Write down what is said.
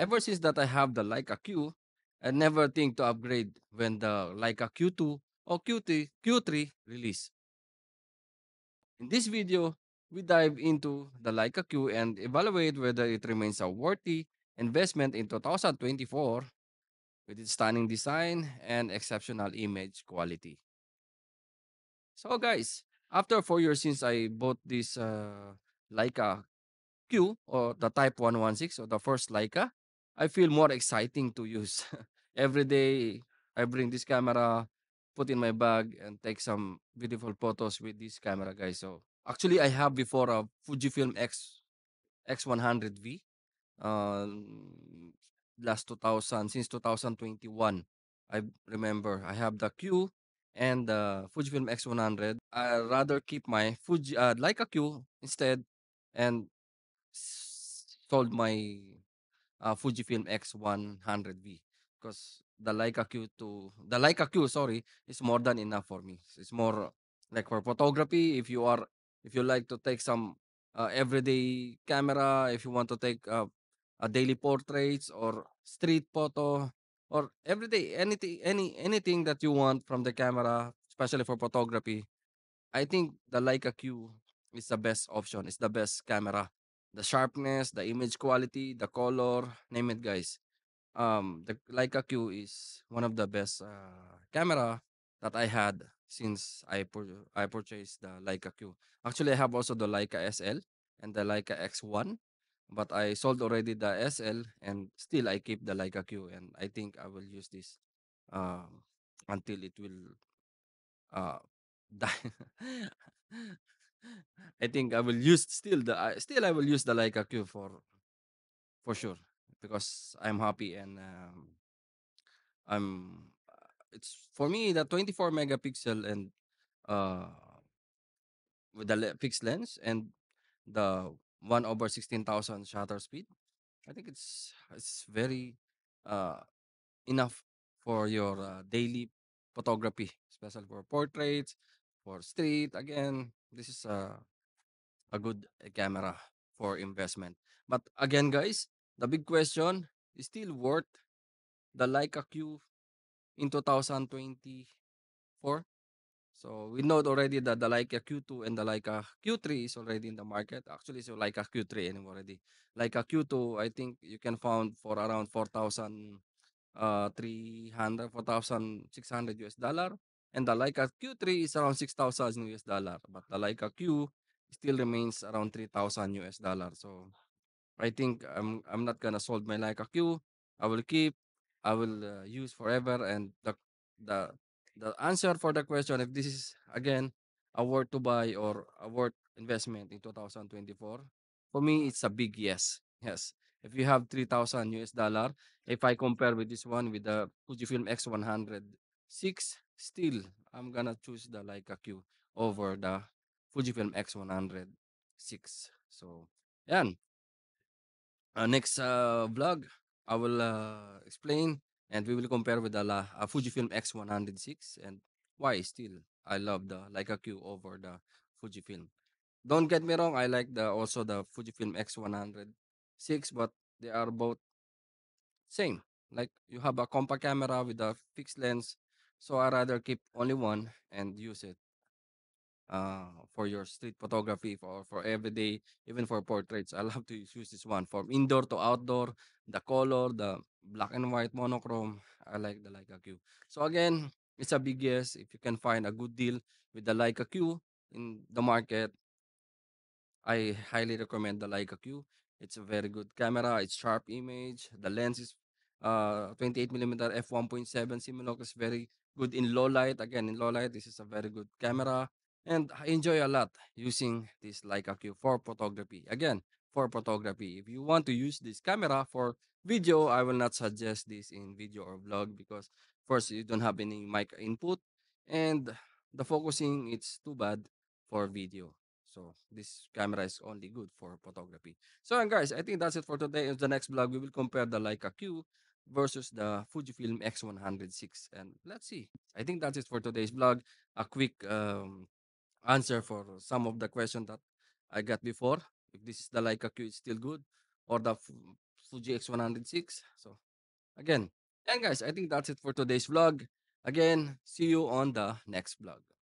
Ever since that I have the Leica Q, I never think to upgrade when the Leica Q2 or Q3, Q3 release. In this video, we dive into the Leica Q and evaluate whether it remains a worthy investment in 2024 with its stunning design and exceptional image quality. So guys, after 4 years since I bought this uh, Leica Q or the Type 116 or the first Leica, I feel more exciting to use. Every day, I bring this camera, put in my bag, and take some beautiful photos with this camera, guys. So actually, I have before a Fujifilm X X100V. Um, last 2000 since 2021 i remember i have the q and the fujifilm x100 i rather keep my fuji uh, like a q instead and sold my uh, Fujifilm X100V because the Leica Q2, the Leica Q, sorry, is more than enough for me. It's more like for photography. If you are, if you like to take some uh, everyday camera, if you want to take uh, a daily portraits or street photo or everyday anything, any anything that you want from the camera, especially for photography, I think the Leica Q is the best option. It's the best camera the sharpness, the image quality, the color, name it, guys. Um, the Leica Q is one of the best uh, camera that I had since I pur- I purchased the Leica Q. Actually, I have also the Leica SL and the Leica X1, but I sold already the SL and still I keep the Leica Q, and I think I will use this uh, until it will uh, die. I think I will use still the I still I will use the Leica Q for for sure because I'm happy and um, I'm it's for me the 24 megapixel and uh with the le- fixed lens and the 1 over 16,000 shutter speed I think it's it's very uh enough for your uh, daily photography especially for portraits for street again this is a a good eh, camera for investment. But again, guys, the big question is still worth the Leica Q in 2024. So we know already that the Leica Q2 and the Leica Q3 is already in the market. Actually, so Leica Q3 and already. Leica Q2, I think you can found for around 4,000 uh 4600 US dollar and the Leica Q3 is around 6,000 US dollar, but the Leica Q still remains around 3,000 US dollar. So I think I'm I'm not gonna sold my Leica Q. I will keep, I will uh, use forever. And the the the answer for the question if this is again a worth to buy or a worth investment in 2024 for me it's a big yes yes if you have 3000 us dollar if i compare with this one with the fujifilm x106 Still, I'm gonna choose the Leica Q over the Fujifilm X106. So, yan. Uh, next uh, vlog, I will uh, explain and we will compare with the uh, Fujifilm X106 and why still I love the Leica Q over the Fujifilm. Don't get me wrong, I like the also the Fujifilm X106, but they are both same. Like you have a compact camera with a fixed lens so I rather keep only one and use it uh, for your street photography, for, for everyday, even for portraits. I love to use this one from indoor to outdoor, the color, the black and white monochrome. I like the Leica Q. So again, it's a big yes. If you can find a good deal with the Leica Q in the market, I highly recommend the Leica Q. It's a very good camera. It's sharp image. The lens is uh 28 millimeter f1.7 Simulacra is very good in low light. Again, in low light, this is a very good camera. And I enjoy a lot using this Leica Q for photography. Again, for photography. If you want to use this camera for video, I will not suggest this in video or vlog because first you don't have any mic input and the focusing it's too bad for video. So this camera is only good for photography. So guys, I think that's it for today. In the next vlog, we will compare the Leica Q versus the Fujifilm X106. And let's see. I think that's it for today's vlog. A quick um, answer for some of the questions that I got before. If this is the Leica Q, it's still good. Or the Fuji X106. So, again. And guys, I think that's it for today's vlog. Again, see you on the next vlog.